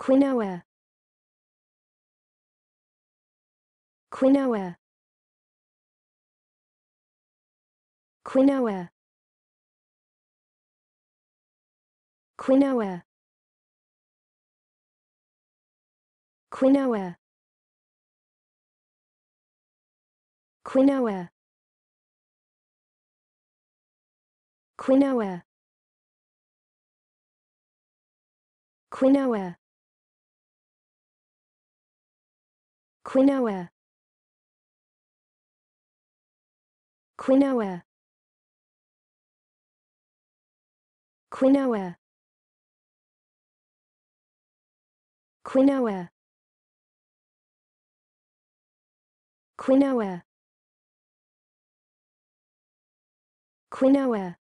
quinoa quinoa quinoa quinoa quinoa quinoa quinoa quinoa quinoa quinoa quinoa quinoa quinoa quinoa